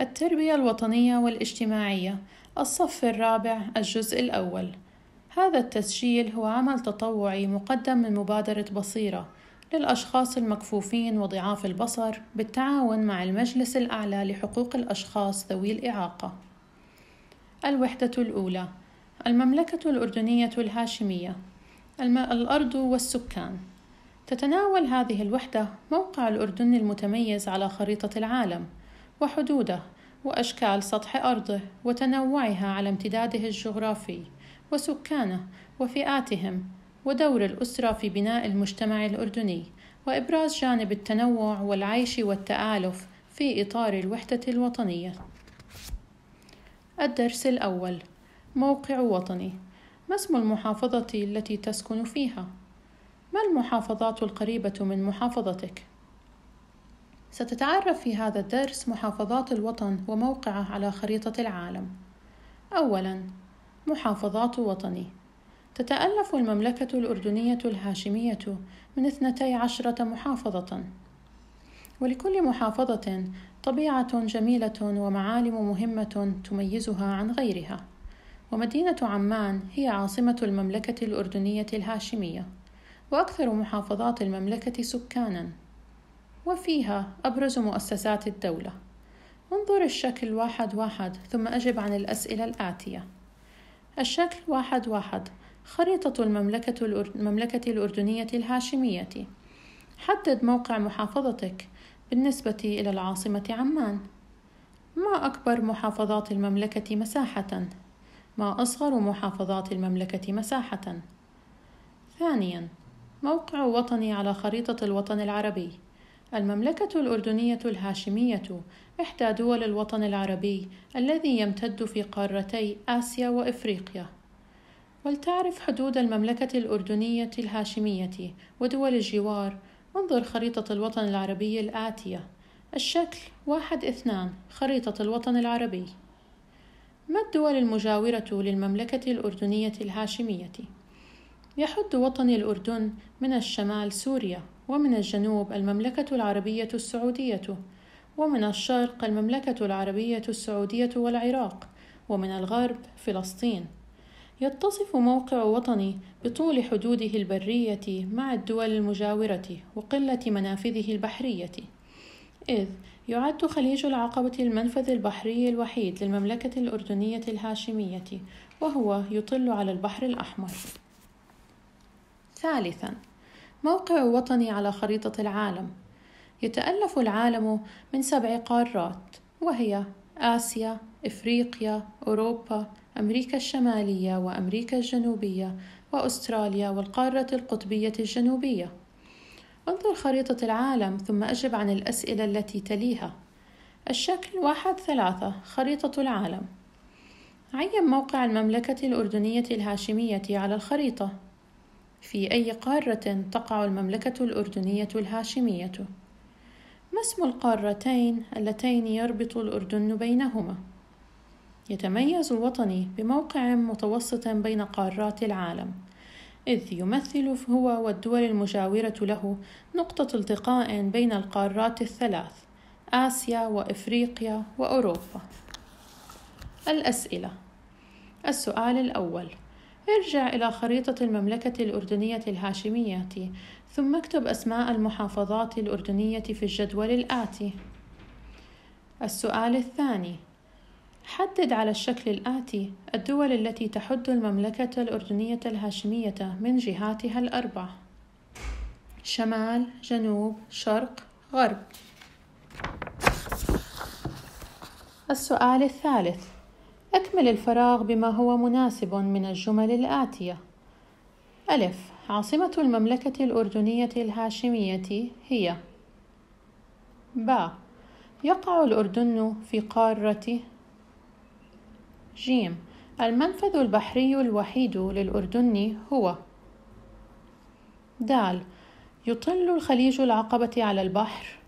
التربية الوطنية والاجتماعية الصف الرابع الجزء الأول هذا التسجيل هو عمل تطوعي مقدم من مبادرة بصيرة للأشخاص المكفوفين وضعاف البصر بالتعاون مع المجلس الأعلى لحقوق الأشخاص ذوي الإعاقة. الوحدة الأولى المملكة الأردنية الهاشمية الأرض والسكان تتناول هذه الوحدة موقع الأردن المتميز على خريطة العالم وحدوده وأشكال سطح أرضه وتنوعها على امتداده الجغرافي وسكانه وفئاتهم ودور الأسرة في بناء المجتمع الأردني وإبراز جانب التنوع والعيش والتآلف في إطار الوحدة الوطنية. الدرس الأول موقع وطني ما اسم المحافظة التي تسكن فيها؟ ما المحافظات القريبة من محافظتك؟ ستتعرف في هذا الدرس محافظات الوطن وموقعه على خريطة العالم. أولاً: محافظات وطني. تتألف المملكة الأردنية الهاشمية من اثنتي عشرة محافظة، ولكل محافظة طبيعة جميلة ومعالم مهمة تميزها عن غيرها. ومدينة عمان هي عاصمة المملكة الأردنية الهاشمية، وأكثر محافظات المملكة سكانًا، وفيها أبرز مؤسسات الدولة انظر الشكل واحد واحد ثم أجب عن الأسئلة الآتية الشكل واحد واحد خريطة المملكة, المملكة الأردنية الهاشمية حدد موقع محافظتك بالنسبة إلى العاصمة عمان ما أكبر محافظات المملكة مساحة؟ ما أصغر محافظات المملكة مساحة؟ ثانياً موقع وطني على خريطة الوطن العربي المملكة الأردنية الهاشمية إحدى دول الوطن العربي الذي يمتد في قارتي آسيا وإفريقيا. ولتعرف حدود المملكة الأردنية الهاشمية ودول الجوار، انظر خريطة الوطن العربي الآتية. الشكل واحد اثنان خريطة الوطن العربي. ما الدول المجاورة للمملكة الأردنية الهاشمية؟ يحد وطني الأردن من الشمال سوريا ومن الجنوب المملكة العربية السعودية ومن الشرق المملكة العربية السعودية والعراق ومن الغرب فلسطين يتصف موقع وطني بطول حدوده البرية مع الدول المجاورة وقلة منافذه البحرية إذ يعد خليج العقبة المنفذ البحري الوحيد للمملكة الأردنية الهاشمية وهو يطل على البحر الأحمر ثالثاً موقع وطني على خريطة العالم يتألف العالم من سبع قارات وهي آسيا، إفريقيا، أوروبا، أمريكا الشمالية وأمريكا الجنوبية وأستراليا والقارة القطبية الجنوبية. انظر خريطة العالم ثم أجب عن الأسئلة التي تليها. الشكل واحد ثلاثة خريطة العالم عين موقع المملكة الأردنية الهاشمية على الخريطة في أي قارة تقع المملكة الأردنية الهاشمية؟ ما اسم القارتين اللتين يربط الأردن بينهما؟ يتميز الوطني بموقع متوسط بين قارات العالم إذ يمثل هو والدول المجاورة له نقطة التقاء بين القارات الثلاث آسيا وإفريقيا وأوروبا الأسئلة السؤال الأول ارجع إلى خريطة المملكة الأردنية الهاشمية ثم اكتب أسماء المحافظات الأردنية في الجدول الآتي السؤال الثاني حدد على الشكل الآتي الدول التي تحد المملكة الأردنية الهاشمية من جهاتها الأربع شمال، جنوب، شرق، غرب السؤال الثالث أكمل الفراغ بما هو مناسب من الجمل الآتية ألف عاصمة المملكة الأردنية الهاشمية هي ب يقع الأردن في قارة ج المنفذ البحري الوحيد للأردن هو د يطل الخليج العقبة على البحر